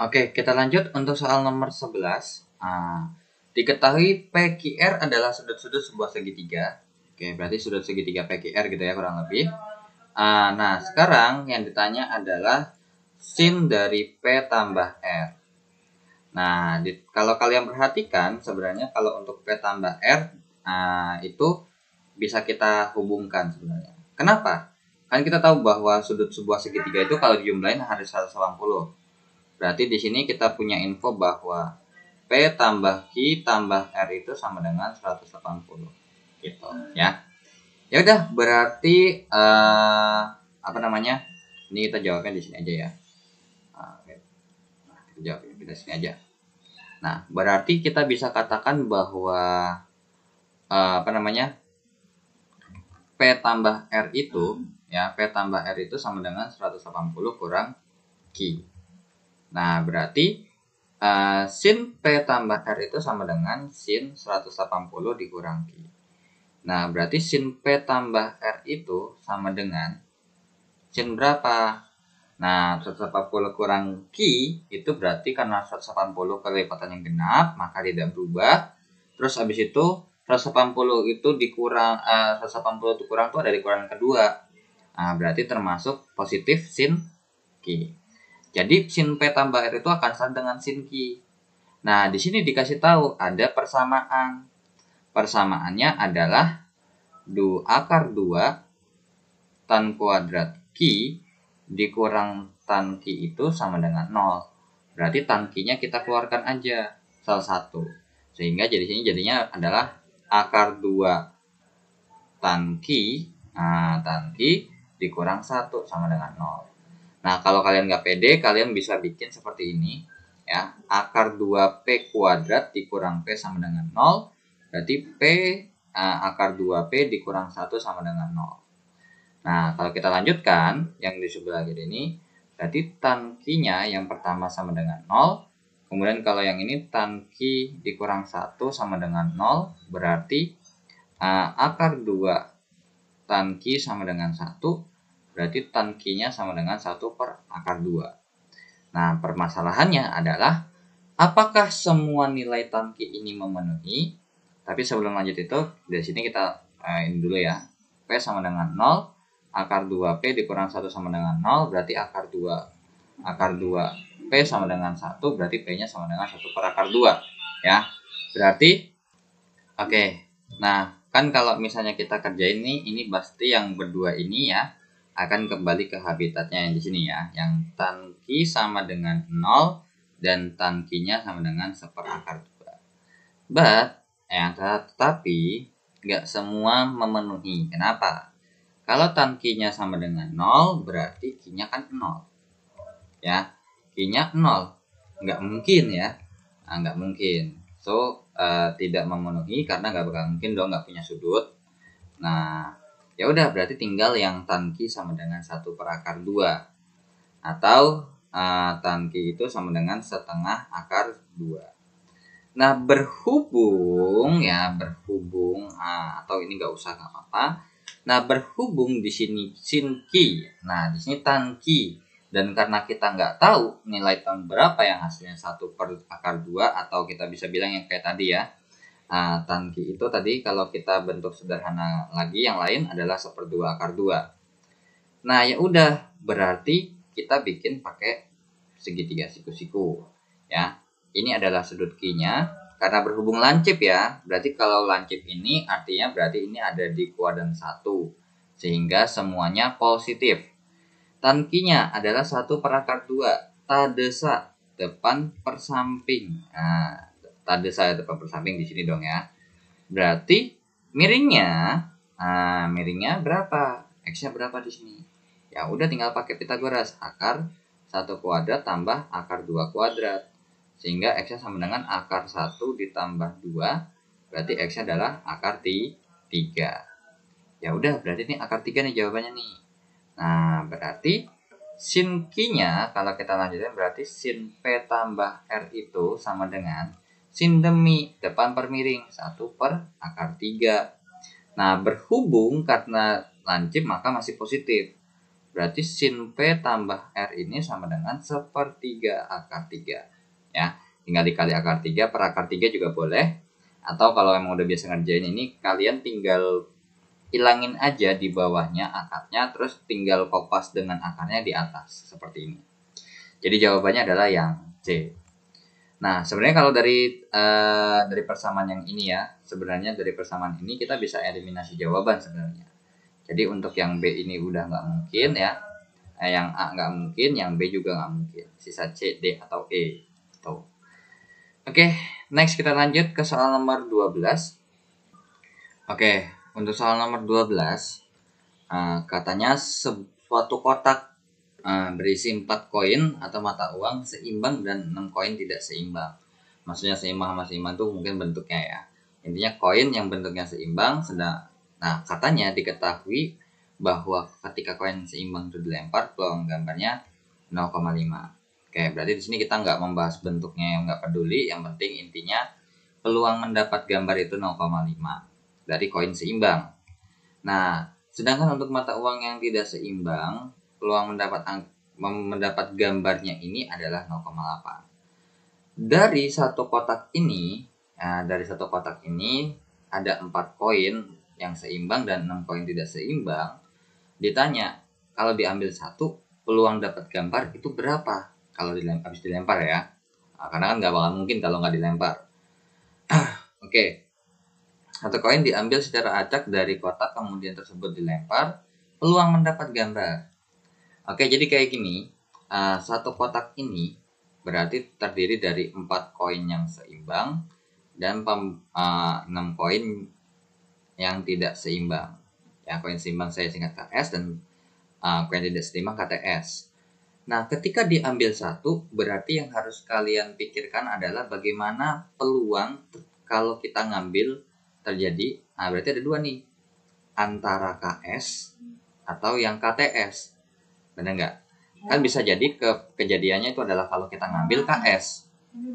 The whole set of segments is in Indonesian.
Oke, kita lanjut untuk soal nomor 11. Nah, diketahui PQR adalah sudut-sudut sebuah segitiga. Oke, berarti sudut segitiga PQR gitu ya kurang lebih. Ah, nah, sekarang yang ditanya adalah sin dari P tambah R. Nah, di, kalau kalian perhatikan sebenarnya kalau untuk P tambah R nah, itu bisa kita hubungkan sebenarnya. Kenapa? Kan kita tahu bahwa sudut sebuah segitiga itu kalau dijumlahin harus 180. Berarti di sini kita punya info bahwa P tambah Q tambah R itu sama dengan 180. Gitu ya. Ya udah berarti uh, apa namanya? Ini kita jawabnya di sini aja ya. Nah, kita jawab ya, di sini aja. Nah, berarti kita bisa katakan bahwa uh, apa namanya? P tambah R itu ya P tambah R itu sama dengan 180 kurang Q Nah, berarti uh, sin P tambah R itu sama dengan sin 180 dikurang Q. Nah, berarti sin P tambah R itu sama dengan sin berapa? Nah, 180 kurang Q itu berarti karena 180 kelipatan yang genap, maka tidak berubah. Terus habis itu 180 itu dikurang, eh, uh, 180 itu kurang itu ada di kurang kedua. Nah, berarti termasuk positif sin Q. Jadi sin P tambah R itu akan sama dengan sin Q. Nah, di sini dikasih tahu ada persamaan. Persamaannya adalah 2 akar 2 tan kuadrat Q dikurang tan Q itu sama dengan 0. Berarti tan Q-nya kita keluarkan aja salah satu. Sehingga jadi sini jadinya adalah akar 2 tan Q. Nah, tan Q dikurang 1 sama dengan 0. Nah, kalau kalian nggak pede, kalian bisa bikin seperti ini. ya Akar 2P kuadrat dikurang P sama dengan 0. Berarti P uh, akar 2P dikurang 1 sama dengan 0. Nah, kalau kita lanjutkan, yang di sebelah kiri ini, berarti tan Q-nya yang pertama sama dengan 0. Kemudian kalau yang ini tan Q dikurang 1 sama dengan 0. Berarti uh, akar 2 tan Q sama dengan 1 Berarti tan Q-nya sama dengan 1 per akar 2. Nah, permasalahannya adalah apakah semua nilai tan Q ini memenuhi? Tapi sebelum lanjut itu, dari sini kita eh, ini dulu ya. P sama dengan 0, akar 2P dikurang 1 sama dengan 0, berarti akar 2 akar 2 P sama dengan 1, berarti P-nya sama dengan 1 per akar 2. Ya, berarti Oke, okay. nah kan kalau misalnya kita kerjain ini, ini pasti yang berdua ini ya, akan kembali ke habitatnya yang di sini ya. Yang tangki sama dengan 0 dan tangkinya sama dengan seperakar dua. But, eh, yang tetapi nggak semua memenuhi. Kenapa? Kalau tangkinya sama dengan 0, berarti kinya kan 0. Ya, kinya 0. Nggak mungkin ya. Nah, nggak mungkin. So, uh, tidak memenuhi karena nggak bakal mungkin dong nggak punya sudut. Nah, ya udah berarti tinggal yang tanki sama dengan satu per akar dua atau uh, tanki itu sama dengan setengah akar dua nah berhubung ya berhubung uh, atau ini nggak usah nggak apa-apa nah berhubung di sini sinki nah di sini tanki dan karena kita nggak tahu nilai tahun berapa yang hasilnya satu per akar dua atau kita bisa bilang yang kayak tadi ya Nah, tangki itu tadi kalau kita bentuk sederhana lagi yang lain adalah seperdua akar dua. Nah, ya udah, berarti kita bikin pakai segitiga siku-siku. Ya, ini adalah sudut kinya karena berhubung lancip ya. Berarti kalau lancip ini artinya berarti ini ada di kuadran satu sehingga semuanya positif. tangkinya adalah satu per akar 2, tadesa depan persamping. Nah, tadi saya depan bersamping di sini dong ya. Berarti miringnya, nah miringnya berapa? X-nya berapa di sini? Ya udah tinggal pakai Pitagoras, akar 1 kuadrat tambah akar 2 kuadrat. Sehingga X-nya sama dengan akar 1 ditambah 2, berarti X-nya adalah akar 3. Ya udah, berarti ini akar 3 nih jawabannya nih. Nah, berarti sin Q-nya, kalau kita lanjutin berarti sin P tambah R itu sama dengan sindemi depan per miring 1 per akar tiga. nah berhubung karena lancip maka masih positif berarti sin P tambah R ini sama dengan sepertiga akar tiga. ya tinggal dikali akar tiga per akar tiga juga boleh atau kalau emang udah biasa ngerjain ini kalian tinggal hilangin aja di bawahnya akarnya terus tinggal kopas dengan akarnya di atas seperti ini jadi jawabannya adalah yang C Nah, sebenarnya kalau dari uh, dari persamaan yang ini ya, sebenarnya dari persamaan ini kita bisa eliminasi jawaban sebenarnya. Jadi untuk yang B ini udah nggak mungkin ya, eh, yang A nggak mungkin, yang B juga nggak mungkin. Sisa C, D atau E. Tuh. Oke, next kita lanjut ke soal nomor 12. Oke, untuk soal nomor 12, uh, eh, katanya suatu kotak uh, berisi 4 koin atau mata uang seimbang dan 6 koin tidak seimbang. Maksudnya seimbang sama seimbang itu mungkin bentuknya ya. Intinya koin yang bentuknya seimbang sedang nah katanya diketahui bahwa ketika koin seimbang itu dilempar peluang gambarnya 0,5. Oke, berarti di sini kita nggak membahas bentuknya yang nggak peduli, yang penting intinya peluang mendapat gambar itu 0,5 dari koin seimbang. Nah, sedangkan untuk mata uang yang tidak seimbang, peluang mendapat mendapat gambarnya ini adalah 0,8. Dari satu kotak ini, ya, dari satu kotak ini ada empat koin yang seimbang dan enam koin tidak seimbang. Ditanya, kalau diambil satu, peluang dapat gambar itu berapa? Kalau dilempar, habis dilempar ya. Nah, karena kan nggak bakal mungkin kalau nggak dilempar. Oke. Okay. Satu koin diambil secara acak dari kotak kemudian tersebut dilempar, peluang mendapat gambar Oke, jadi kayak gini. Uh, satu kotak ini berarti terdiri dari empat koin yang seimbang dan eh, enam uh, koin yang tidak seimbang. Ya, koin seimbang saya singkat KS dan uh, koin tidak seimbang KTS. Nah, ketika diambil satu, berarti yang harus kalian pikirkan adalah bagaimana peluang kalau kita ngambil terjadi. Nah, berarti ada dua nih. Antara KS atau yang KTS benar nggak kan bisa jadi ke kejadiannya itu adalah kalau kita ngambil KS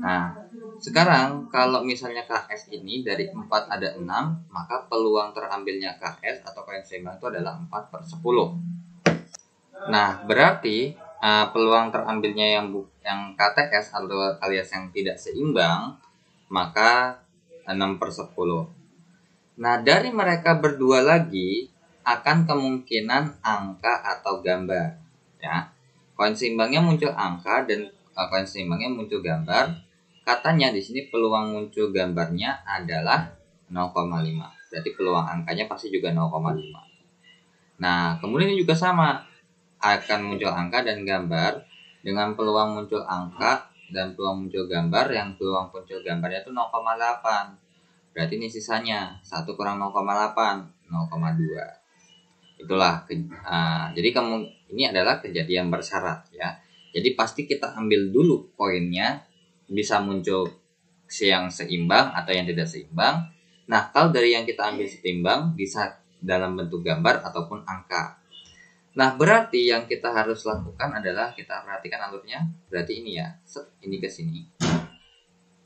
nah sekarang kalau misalnya KS ini dari 4 ada 6 maka peluang terambilnya KS atau KS seimbang itu adalah 4 per 10 nah berarti uh, peluang terambilnya yang yang KTS atau alias yang tidak seimbang maka 6 per 10 nah dari mereka berdua lagi akan kemungkinan angka atau gambar ya koin seimbangnya muncul angka dan eh, koin seimbangnya muncul gambar katanya di sini peluang muncul gambarnya adalah 0,5 berarti peluang angkanya pasti juga 0,5 nah kemudian juga sama akan muncul angka dan gambar dengan peluang muncul angka dan peluang muncul gambar yang peluang muncul gambarnya itu 0,8 berarti ini sisanya 1 kurang 0,8 0,2 itulah ke, uh, ah, jadi kamu ini adalah kejadian bersyarat ya jadi pasti kita ambil dulu poinnya bisa muncul yang seimbang atau yang tidak seimbang nah kalau dari yang kita ambil seimbang bisa dalam bentuk gambar ataupun angka nah berarti yang kita harus lakukan adalah kita perhatikan alurnya berarti ini ya ini ke sini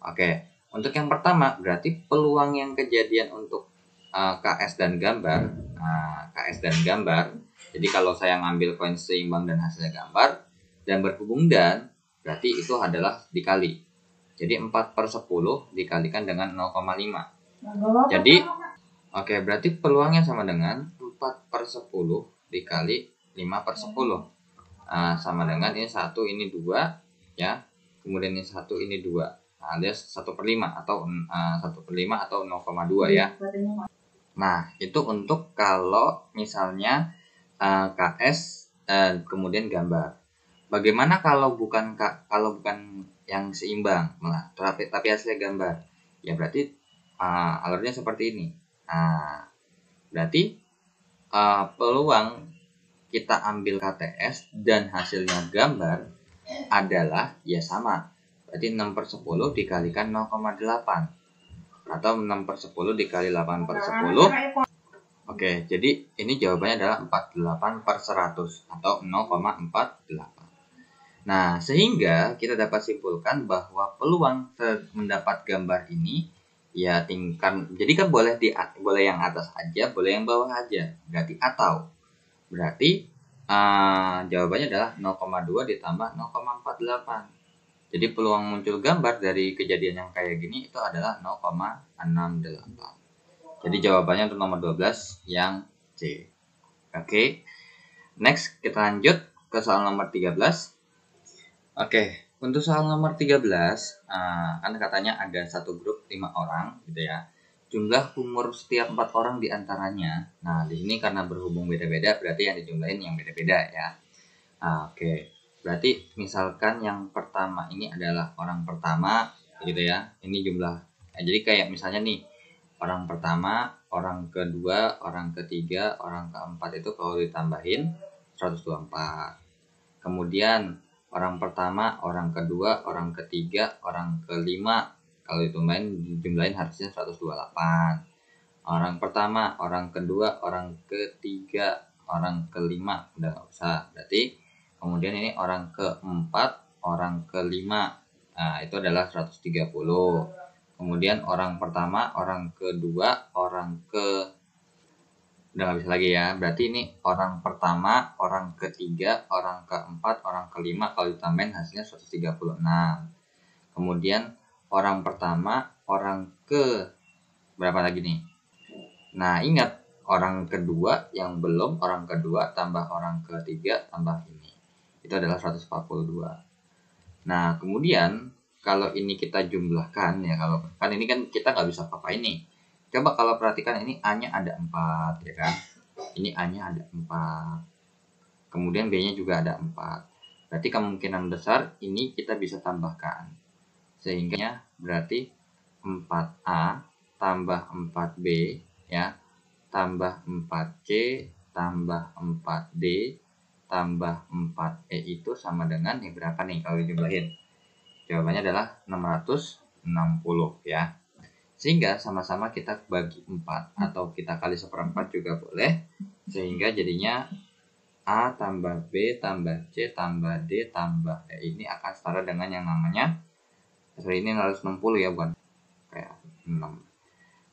oke untuk yang pertama berarti peluang yang kejadian untuk uh, eh, KS dan gambar uh, nah, KS dan gambar jadi kalau saya ngambil koin seimbang dan hasilnya gambar dan berhubung dan berarti itu adalah dikali jadi 4 per 10 dikalikan dengan 0,5 jadi oke okay, berarti peluangnya sama dengan 4 per 10 dikali 5 per 10 nah, sama dengan ini 1 ini 2 ya kemudian ini 1 ini 2 nah, alias nah, 1 per 5 atau uh, eh, 1 per 5 atau 0,2 ya. Iya, Nah, itu untuk kalau misalnya uh, eh, KS uh, eh, kemudian gambar. Bagaimana kalau bukan kalau bukan yang seimbang malah tapi, tapi hasilnya gambar? Ya berarti uh, alurnya seperti ini. Nah, berarti uh, peluang kita ambil KTS dan hasilnya gambar adalah ya sama. Berarti 6 per 10 dikalikan 0,8 atau 6 per 10 dikali 8 per 10 nah, Oke, jadi ini jawabannya adalah 48 per 100 atau 0,48. Nah, sehingga kita dapat simpulkan bahwa peluang mendapat gambar ini ya tingkan, jadi kan boleh di boleh yang atas aja, boleh yang bawah aja. Berarti atau berarti uh, jawabannya adalah 0,2 ditambah 0,48. Jadi peluang muncul gambar dari kejadian yang kayak gini itu adalah 0,68. Jadi jawabannya untuk nomor 12 yang C. Oke. Okay. Next kita lanjut ke soal nomor 13. Oke, okay. untuk soal nomor 13 uh, eh, kan katanya ada satu grup 5 orang gitu ya. Jumlah umur setiap empat orang di antaranya. Nah, di sini karena berhubung beda-beda berarti yang dijumlahin yang beda-beda ya. Ah, oke. Okay berarti misalkan yang pertama ini adalah orang pertama gitu ya ini jumlah nah, jadi kayak misalnya nih orang pertama orang kedua orang ketiga orang keempat itu kalau ditambahin 124 kemudian orang pertama orang kedua orang ketiga orang kelima kalau itu main jumlahin harusnya 128 orang pertama orang kedua orang ketiga orang kelima udah nggak usah berarti kemudian ini orang keempat orang kelima nah itu adalah 130 kemudian orang pertama orang kedua orang ke udah nggak bisa lagi ya berarti ini orang pertama orang ketiga orang keempat orang kelima kalau ditambahin hasilnya 136 kemudian orang pertama orang ke berapa lagi nih nah ingat orang kedua yang belum orang kedua tambah orang ketiga tambah ini itu adalah 142 nah kemudian kalau ini kita jumlahkan ya kalau kan ini kan kita nggak bisa apa-apa ini coba kalau perhatikan ini A nya ada 4 ya kan ini A nya ada 4 kemudian B nya juga ada 4 berarti kemungkinan besar ini kita bisa tambahkan sehingga berarti 4A tambah 4B ya tambah 4C tambah 4D tambah 4E itu sama dengan yang berapa nih kalau dijumlahin? Jawabannya adalah 660 ya. Sehingga sama-sama kita bagi 4 atau kita kali seperempat juga boleh. Sehingga jadinya A tambah B tambah C tambah D tambah E ini akan setara dengan yang namanya sorry ini 660 ya bukan kayak 6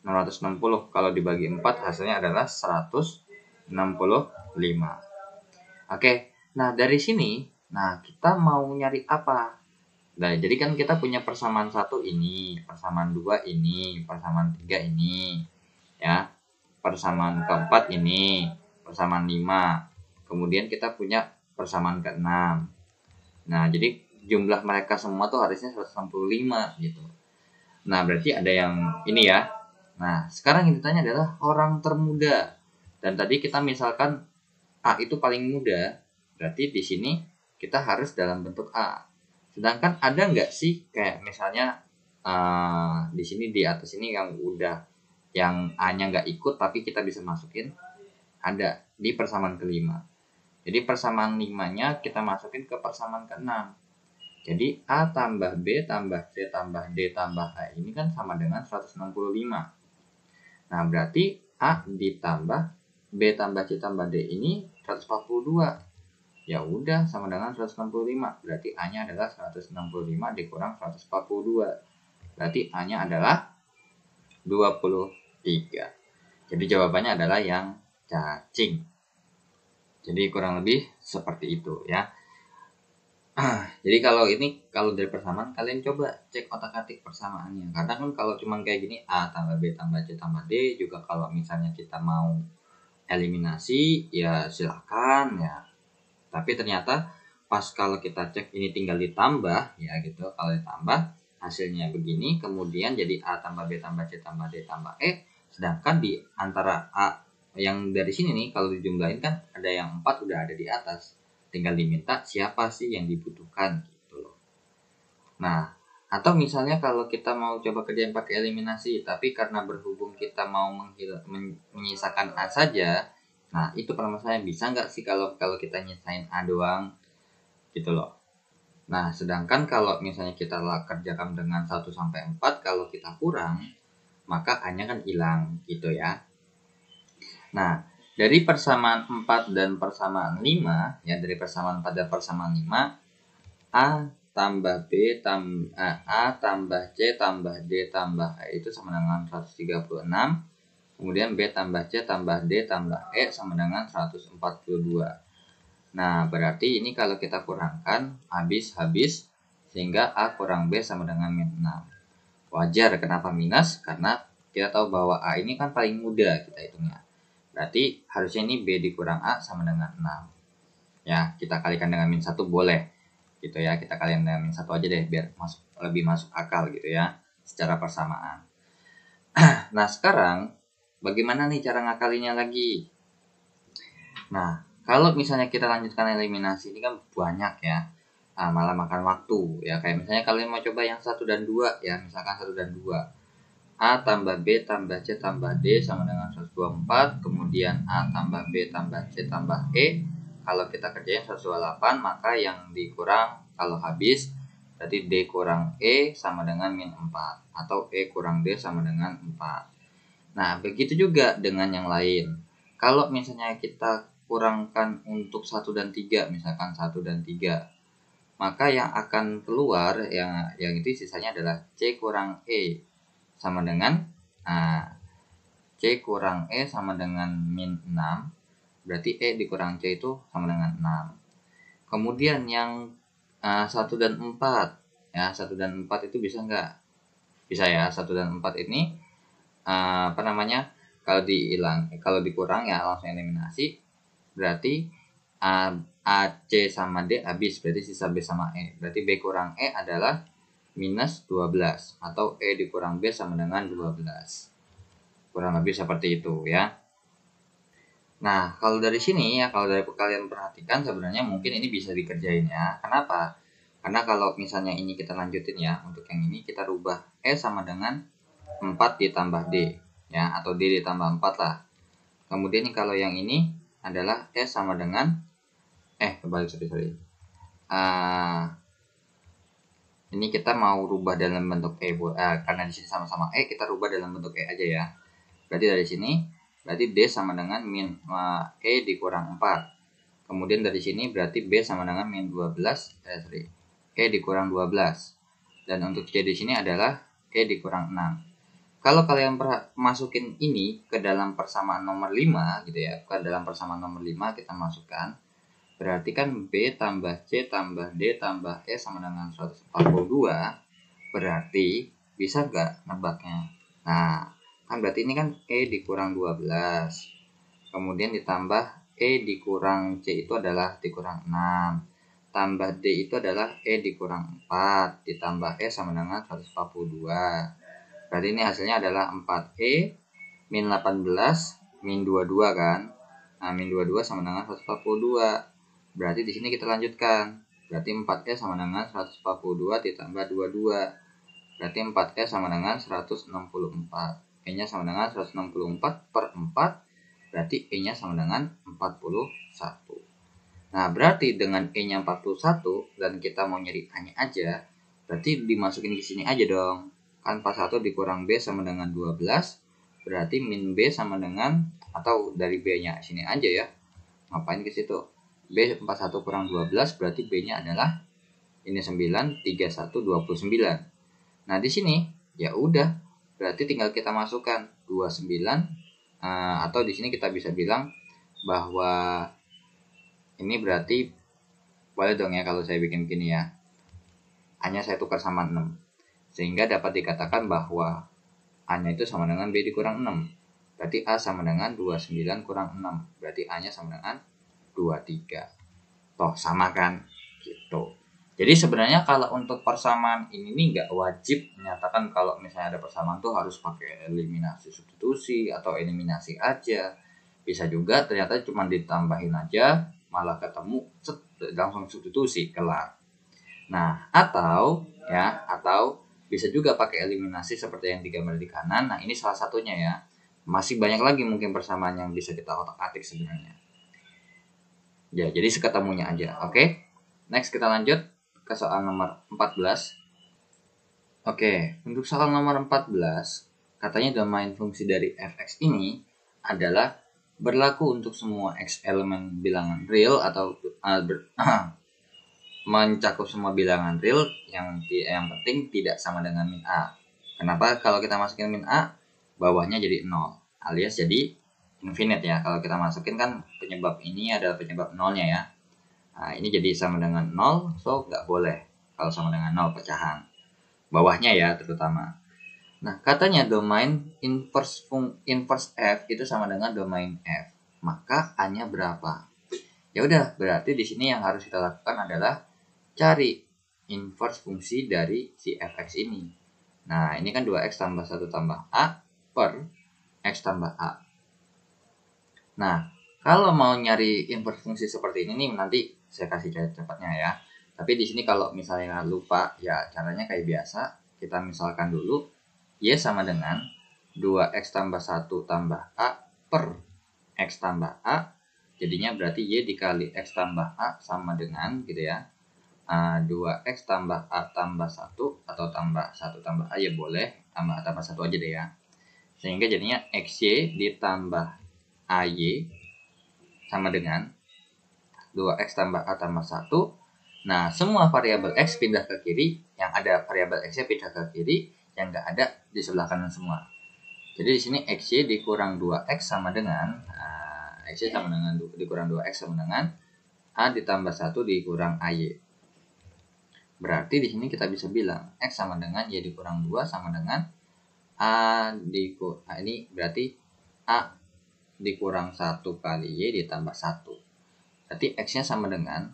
660 kalau dibagi 4 hasilnya adalah 165 Oke, nah dari sini, nah kita mau nyari apa? Nah, jadi kan kita punya persamaan satu ini, persamaan dua ini, persamaan tiga ini, ya, persamaan keempat ini, persamaan lima. Kemudian kita punya persamaan keenam. Nah, jadi jumlah mereka semua tuh harusnya 165 gitu. Nah, berarti ada yang ini ya. Nah, sekarang yang ditanya adalah orang termuda. Dan tadi kita misalkan A itu paling mudah, berarti di sini kita harus dalam bentuk A. Sedangkan ada nggak sih kayak misalnya uh, di sini di atas ini yang udah yang A-nya nggak ikut tapi kita bisa masukin ada di persamaan kelima. Jadi persamaan limanya kita masukin ke persamaan keenam. Jadi A tambah B tambah C tambah D tambah A ini kan sama dengan 165. Nah berarti A ditambah B tambah C tambah D ini 142. Ya udah sama dengan 165. Berarti A-nya adalah 165 dikurang 142. Berarti A-nya adalah 23. Jadi jawabannya adalah yang cacing. Jadi kurang lebih seperti itu ya. Jadi kalau ini kalau dari persamaan kalian coba cek otak-atik persamaannya. Karena kan kalau cuma kayak gini A tambah B tambah C tambah D juga kalau misalnya kita mau eliminasi ya silahkan ya tapi ternyata pas kalau kita cek ini tinggal ditambah ya gitu kalau ditambah hasilnya begini kemudian jadi A tambah B tambah C tambah D tambah E sedangkan di antara A yang dari sini nih kalau dijumlahin kan ada yang 4 udah ada di atas tinggal diminta siapa sih yang dibutuhkan gitu loh nah atau misalnya kalau kita mau coba kerja yang pakai eliminasi, tapi karena berhubung kita mau menghil, men, menyisakan A saja, nah itu permasalahan bisa nggak sih kalau kalau kita nyisain A doang gitu loh. Nah, sedangkan kalau misalnya kita kerjakan dengan 1 sampai 4 kalau kita kurang, maka hanya kan hilang gitu ya. Nah, dari persamaan 4 dan persamaan 5, ya dari persamaan pada persamaan 5, A tambah B tambah eh, A, tambah C tambah D tambah E itu sama dengan 136 kemudian B tambah C tambah D tambah E sama dengan 142 nah berarti ini kalau kita kurangkan habis-habis sehingga A kurang B sama dengan min 6 wajar kenapa minus karena kita tahu bahwa A ini kan paling muda kita hitungnya berarti harusnya ini B dikurang A sama dengan 6 ya kita kalikan dengan min 1 boleh gitu ya kita kalian satu aja deh biar masuk lebih masuk akal gitu ya secara persamaan nah sekarang bagaimana nih cara ngakalinya lagi nah kalau misalnya kita lanjutkan eliminasi ini kan banyak ya nah, malah makan waktu ya kayak misalnya kalian mau coba yang satu dan dua ya misalkan satu dan dua A tambah B tambah C tambah D sama dengan 124 kemudian A tambah B tambah C tambah E kalau kita kerjain 128 maka yang dikurang kalau habis berarti D kurang E sama dengan min 4 atau E kurang D sama dengan 4 nah begitu juga dengan yang lain kalau misalnya kita kurangkan untuk 1 dan 3 misalkan 1 dan 3 maka yang akan keluar yang yang itu sisanya adalah C kurang E sama dengan A. Nah, C kurang E sama dengan min 6 Berarti E dikurang C itu sama dengan 6. Kemudian yang uh, eh, 1 dan 4. Ya, 1 dan 4 itu bisa nggak? Bisa ya, 1 dan 4 ini uh, apa namanya? Kalau dihilang, eh, kalau dikurang ya langsung eliminasi. Berarti A, A, C sama D habis, berarti sisa B sama E. Berarti B kurang E adalah minus 12 atau E dikurang B sama dengan 12 kurang lebih seperti itu ya Nah, kalau dari sini ya, kalau dari kalian perhatikan sebenarnya mungkin ini bisa dikerjain ya. Kenapa? Karena kalau misalnya ini kita lanjutin ya, untuk yang ini kita rubah E sama dengan 4 ditambah D ya, atau D ditambah 4 lah. Kemudian kalau yang ini adalah E sama dengan, eh kebalik, sorry, sorry. Uh, ini kita mau rubah dalam bentuk E, uh, karena di sini sama-sama E, kita rubah dalam bentuk E aja ya. Berarti dari sini Berarti D sama dengan min E dikurang 4. Kemudian dari sini berarti B sama dengan min 12, eh, sorry, E dikurang 12. Dan untuk C di sini adalah E dikurang 6. Kalau kalian masukin ini ke dalam persamaan nomor 5 gitu ya, ke dalam persamaan nomor 5 kita masukkan, berarti kan B tambah C tambah D tambah E sama dengan 142, berarti bisa nggak nebaknya? Nah, kan berarti ini kan E dikurang 12 kemudian ditambah E dikurang C itu adalah dikurang 6 tambah D itu adalah E dikurang 4 ditambah E sama dengan 142 berarti ini hasilnya adalah 4E min 18 min 22 kan nah min 22 sama dengan 142 berarti di sini kita lanjutkan berarti 4E sama dengan 142 ditambah 22 berarti 4E sama dengan 164 E-nya sama dengan 164 per 4, berarti E-nya sama dengan 41. Nah, berarti dengan E-nya 41 dan kita mau nyari A-nya aja, berarti dimasukin ke sini aja dong. Kan 41 dikurang B sama dengan 12, berarti min B sama dengan, atau dari B-nya sini aja ya, ngapain ke situ? B 41 kurang 12, berarti B-nya adalah ini 9, 31, 29. Nah, di sini ya udah Berarti tinggal kita masukkan 29 uh, eh, atau di sini kita bisa bilang bahwa ini berarti boleh dong ya kalau saya bikin gini ya. Hanya saya tukar sama 6. Sehingga dapat dikatakan bahwa A-nya itu sama dengan B dikurang 6. Berarti A sama dengan 29 kurang 6. Berarti A-nya sama dengan 23. Toh sama kan? Gitu. Jadi sebenarnya kalau untuk persamaan ini nih nggak wajib menyatakan kalau misalnya ada persamaan tuh harus pakai eliminasi substitusi atau eliminasi aja. Bisa juga ternyata cuma ditambahin aja malah ketemu cet, langsung substitusi kelar. Nah, atau ya, atau bisa juga pakai eliminasi seperti yang digambar di kanan. Nah, ini salah satunya ya. Masih banyak lagi mungkin persamaan yang bisa kita otak-atik sebenarnya. Ya, jadi seketemunya aja. Oke. Okay? Next kita lanjut ke soal nomor 14. Oke, untuk soal nomor 14, katanya domain fungsi dari fx ini adalah berlaku untuk semua x elemen bilangan real atau uh, mencakup semua bilangan real yang yang penting tidak sama dengan min a. Kenapa kalau kita masukin min a bawahnya jadi 0 alias jadi infinite ya. Kalau kita masukin kan penyebab ini adalah penyebab nolnya ya. Nah, ini jadi sama dengan 0, so nggak boleh kalau sama dengan 0 pecahan. Bawahnya ya terutama. Nah, katanya domain inverse, fung, inverse f itu sama dengan domain f. Maka A-nya berapa? Ya udah, berarti di sini yang harus kita lakukan adalah cari inverse fungsi dari si fx ini. Nah, ini kan 2x tambah 1 tambah A per x tambah A. Nah, kalau mau nyari inverse fungsi seperti ini nih nanti saya kasih cara cepatnya ya tapi di sini kalau misalnya lupa ya caranya kayak biasa kita misalkan dulu Y sama dengan 2X tambah 1 tambah A per X tambah A jadinya berarti Y dikali X tambah A sama dengan gitu ya 2X tambah A tambah 1 atau tambah 1 tambah A ya boleh tambah A tambah 1 aja deh ya sehingga jadinya XY ditambah AY sama dengan 2x tambah A tambah 1. Nah, semua variabel x pindah ke kiri. Yang ada variabel x-nya pindah ke kiri. Yang nggak ada di sebelah kanan semua. Jadi di sini xy dikurang 2x sama dengan uh, ah, xy sama dengan dikurang 2x sama dengan a ditambah 1 dikurang ay. Berarti di sini kita bisa bilang x sama dengan y dikurang 2 sama dengan a dikurang ini berarti a dikurang 1 kali y ditambah 1. Berarti X-nya sama dengan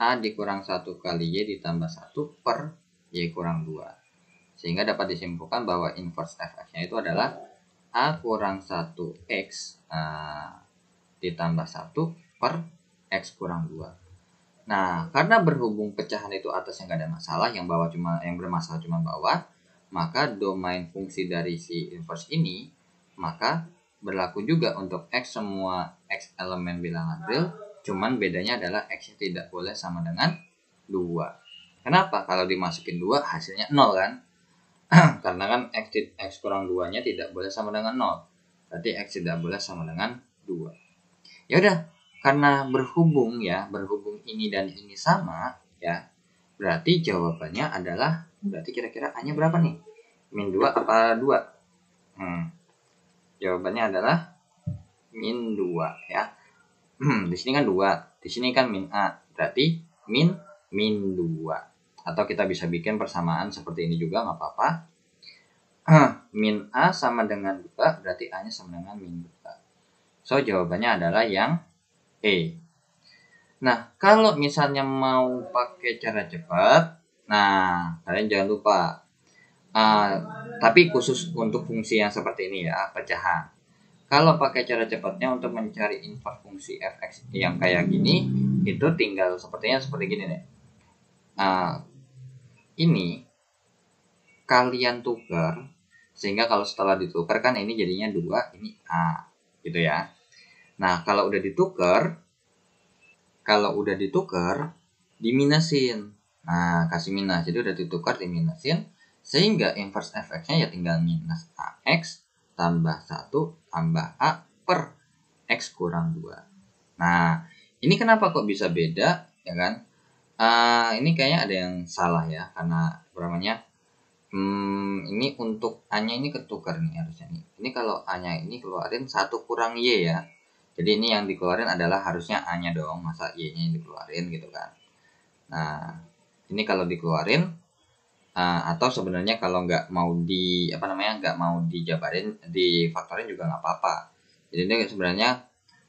A dikurang 1 kali Y ditambah 1 per Y kurang 2. Sehingga dapat disimpulkan bahwa inverse fx-nya itu adalah A kurang 1x ditambah 1 per x kurang 2. Nah, karena berhubung pecahan itu atasnya nggak ada masalah, yang bawah cuma yang bermasalah cuma bawah, maka domain fungsi dari si inverse ini maka berlaku juga untuk x semua x elemen bilangan real Cuman bedanya adalah X-nya tidak boleh sama dengan 2. Kenapa? Kalau dimasukin 2 hasilnya 0 kan? Karena kan X, X kurang 2-nya tidak boleh sama dengan 0. Berarti X tidak boleh sama dengan 2. Ya udah, karena berhubung ya, berhubung ini dan ini sama ya, berarti jawabannya adalah berarti kira-kira hanya berapa nih? Min 2 apa 2? Hmm. Jawabannya adalah min 2 ya. Hmm, di sini kan dua, di sini kan min a, berarti min min dua. Atau kita bisa bikin persamaan seperti ini juga nggak apa-apa. Hmm, min a sama dengan dua, berarti a nya sama dengan min dua. So jawabannya adalah yang e. Nah kalau misalnya mau pakai cara cepat, nah kalian jangan lupa. Uh, tapi khusus untuk fungsi yang seperti ini ya pecahan kalau pakai cara cepatnya untuk mencari invert fungsi fx yang kayak gini, itu tinggal sepertinya seperti gini nih. Nah, ini kalian tukar sehingga kalau setelah ditukar kan ini jadinya dua, ini a, gitu ya. Nah, kalau udah ditukar, kalau udah ditukar, diminasin. Nah, kasih minus. Jadi udah ditukar diminasin, sehingga inverse fx-nya ya tinggal minus ax tambah 1 tambah A per X kurang 2. Nah, ini kenapa kok bisa beda, ya kan? Uh, ini kayaknya ada yang salah ya, karena beramanya, hmm, ini untuk hanya ini ketukar nih harusnya nih. Ini kalau hanya ini keluarin 1 kurang Y ya. Jadi ini yang dikeluarin adalah harusnya hanya nya dong, masa Y-nya yang dikeluarin gitu kan. Nah, ini kalau dikeluarin Ah, atau sebenarnya kalau nggak mau di apa namanya nggak mau dijabarin di faktorin juga nggak apa-apa. Jadi ini sebenarnya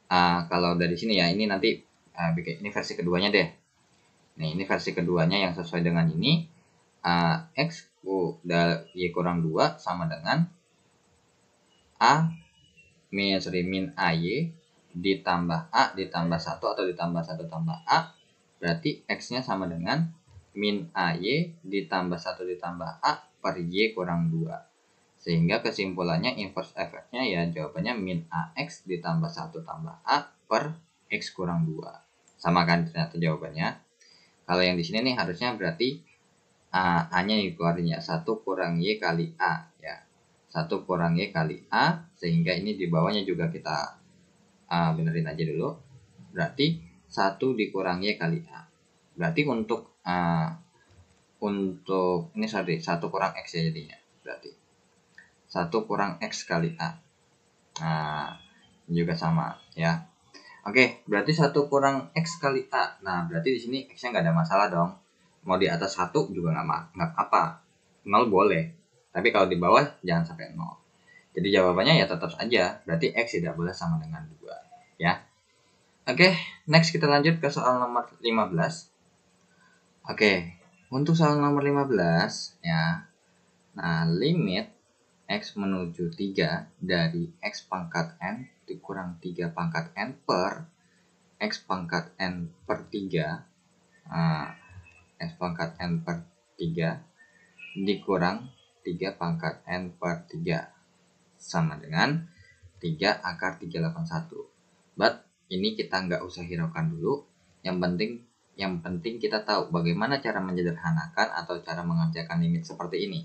uh, kalau dari sini ya ini nanti uh, ini versi keduanya deh. Nih ini versi keduanya yang sesuai dengan ini uh, x u y kurang dua sama dengan a min sorry min a y ditambah a ditambah satu atau ditambah satu tambah a berarti x-nya sama dengan min AY ditambah 1 ditambah A per Y kurang 2. Sehingga kesimpulannya inverse efeknya ya jawabannya min AX ditambah 1 tambah A per X kurang 2. Sama kan ternyata jawabannya. Kalau yang di sini nih harusnya berarti A, A nya dikeluarin ya 1 kurang Y kali A ya. 1 kurang Y kali A sehingga ini di bawahnya juga kita uh, benerin aja dulu. Berarti 1 dikurang Y kali A. Berarti untuk Ah, untuk ini sorry satu kurang x ya jadinya berarti satu kurang x kali a nah juga sama ya Oke, berarti satu kurang x kali a. Nah, berarti di sini x-nya nggak ada masalah dong. Mau di atas satu juga nggak nggak apa. Nol boleh, tapi kalau di bawah jangan sampai nol. Jadi jawabannya ya tetap saja. Berarti x tidak boleh sama dengan dua, ya. Oke, next kita lanjut ke soal nomor 15. Oke, untuk soal nomor 15 ya. Nah, limit X menuju 3 dari X pangkat N dikurang 3 pangkat N per X pangkat N per 3 uh, ah, X pangkat N per 3 dikurang 3 pangkat N per 3 sama dengan 3 akar 381 but ini kita nggak usah hiraukan dulu yang penting yang penting kita tahu bagaimana cara menyederhanakan atau cara mengerjakan limit seperti ini.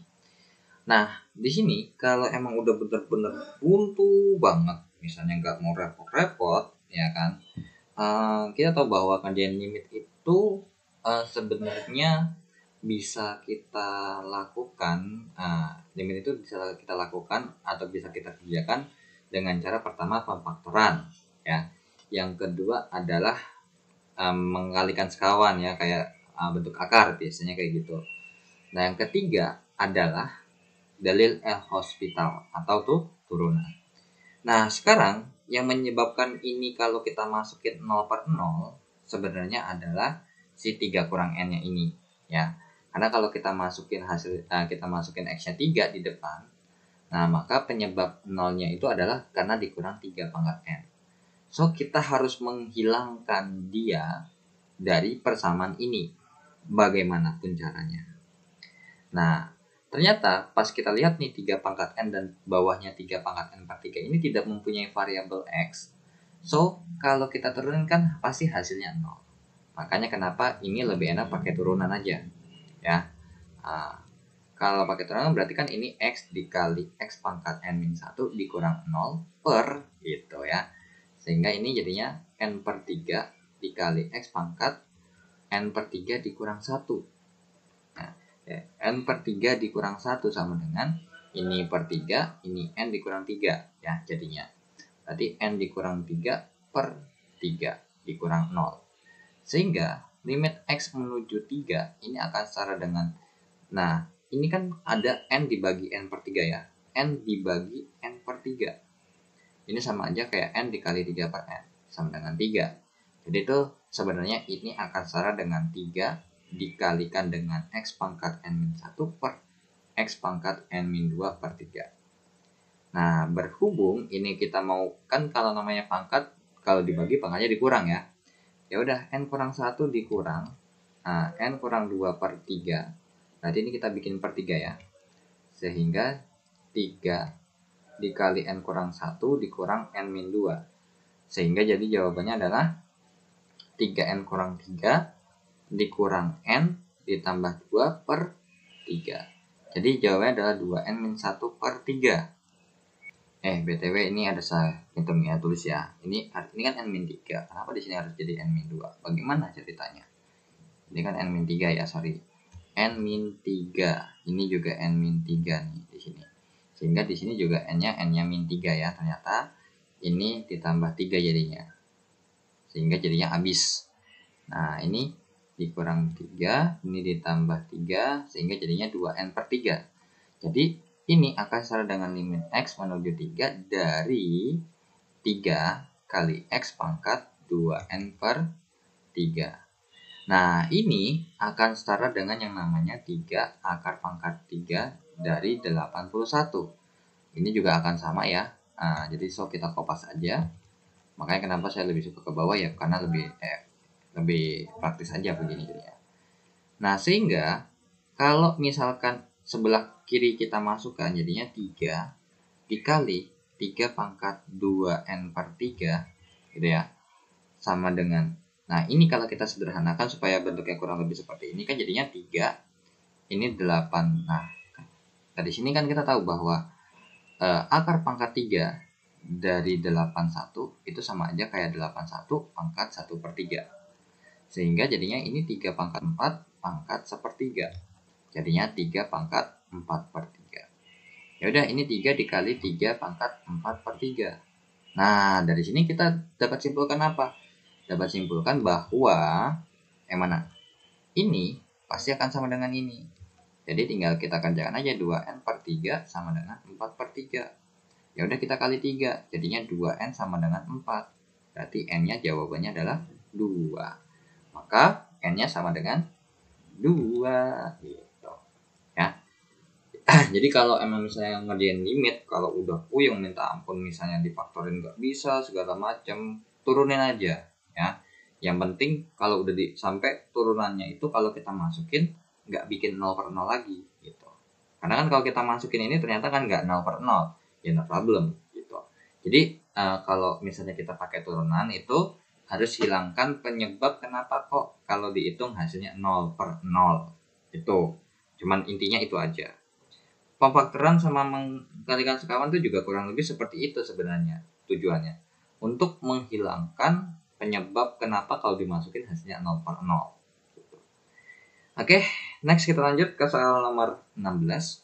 Nah, di sini kalau emang udah bener-bener buntu banget, misalnya nggak mau repot-repot, ya kan? Uh, kita tahu bahwa kerjaan limit itu uh, sebenarnya bisa kita lakukan, uh, eh, limit itu bisa kita lakukan atau bisa kita kerjakan dengan cara pertama pemfaktoran, ya. Yang kedua adalah um, mengalihkan sekawan ya kayak uh, bentuk akar biasanya kayak gitu. Nah yang ketiga adalah dalil el hospital atau tuh turunan. Nah sekarang yang menyebabkan ini kalau kita masukin 0 per 0 sebenarnya adalah si 3 kurang n nya ini ya. Karena kalau kita masukin hasil uh, kita masukin x-nya 3 di depan Nah, maka penyebab nolnya itu adalah karena dikurang 3 pangkat N. So kita harus menghilangkan dia dari persamaan ini. Bagaimanapun caranya. Nah, ternyata pas kita lihat nih 3 pangkat n dan bawahnya 3 pangkat n per 3 ini tidak mempunyai variabel x. So, kalau kita turunkan pasti hasilnya 0. Makanya kenapa ini lebih enak pakai turunan aja. Ya. Uh, kalau pakai turunan berarti kan ini X dikali X pangkat N-1 minus dikurang nol per gitu ya. Sehingga ini jadinya N per 3 dikali X pangkat N per 3 dikurang 1. Nah, ya, N per 3 dikurang 1 sama dengan ini per 3, ini N dikurang 3. Ya, jadinya. Berarti N dikurang 3 per 3 dikurang 0. Sehingga limit X menuju 3 ini akan setara dengan Nah, ini kan ada N dibagi N per 3 ya. N dibagi N per 3 ini sama aja kayak n dikali 3 per n sama dengan 3 jadi itu sebenarnya ini akan setara dengan 3 dikalikan dengan x pangkat n 1 per x pangkat n 2 per 3 nah berhubung ini kita mau kan kalau namanya pangkat kalau dibagi pangkatnya dikurang ya ya udah n kurang 1 dikurang nah, n kurang 2 per 3 berarti ini kita bikin per 3 ya sehingga 3 dikali n kurang 1 dikurang n min 2. Sehingga jadi jawabannya adalah 3n kurang 3 dikurang n ditambah 2 per 3. Jadi jawabannya adalah 2n min 1 per 3. Eh, BTW ini ada saya hitung ya, tulis ya. Ini ini kan n min 3. Kenapa di sini harus jadi n min 2? Bagaimana ceritanya? Ini kan n min 3 ya, sorry. n min 3. Ini juga n min 3 nih sehingga di sini juga n-nya n-nya min 3 ya ternyata ini ditambah 3 jadinya sehingga jadinya habis nah ini dikurang 3 ini ditambah 3 sehingga jadinya 2n per 3 jadi ini akan setara dengan limit x menuju 3 dari 3 kali x pangkat 2n per 3 nah ini akan setara dengan yang namanya 3 akar pangkat 3 dari 81 ini juga akan sama ya nah, jadi so kita kopas aja makanya kenapa saya lebih suka ke bawah ya karena lebih eh, lebih praktis aja begini gitu ya nah sehingga kalau misalkan sebelah kiri kita masukkan jadinya 3 dikali 3 pangkat 2n per 3 gitu ya sama dengan nah ini kalau kita sederhanakan supaya bentuknya kurang lebih seperti ini kan jadinya 3 ini 8 nah Nah, di sini kan kita tahu bahwa e, akar pangkat 3 dari 81 itu sama aja kayak 81 pangkat 1 per 3. Sehingga jadinya ini 3 pangkat 4 pangkat sepertiga. Jadinya 3 pangkat 4 per 3. Yaudah, ini 3 dikali 3 pangkat 4 per 3. Nah, dari sini kita dapat simpulkan apa? Dapat simpulkan bahwa yang eh, mana? Ini pasti akan sama dengan ini jadi tinggal kita kerjakan aja 2N per 3 sama dengan 4 per 3. Ya udah kita kali 3, jadinya 2N sama dengan 4. Berarti N-nya jawabannya adalah 2. Maka N-nya sama dengan 2 gitu. Ya. Jadi kalau emang misalnya ngerjain limit, kalau udah puyeng minta ampun misalnya difaktorin nggak bisa segala macam, turunin aja ya. Yang penting kalau udah di, sampai turunannya itu kalau kita masukin nggak bikin 0 per 0 lagi gitu karena kan kalau kita masukin ini ternyata kan nggak 0 per 0 ya no problem gitu jadi uh, kalau misalnya kita pakai turunan itu harus hilangkan penyebab kenapa kok kalau dihitung hasilnya 0 per 0 itu cuman intinya itu aja pemfaktoran sama mengkalikan sekawan itu juga kurang lebih seperti itu sebenarnya tujuannya untuk menghilangkan penyebab kenapa kalau dimasukin hasilnya 0 per 0 Oke, okay, next kita lanjut ke soal nomor 16.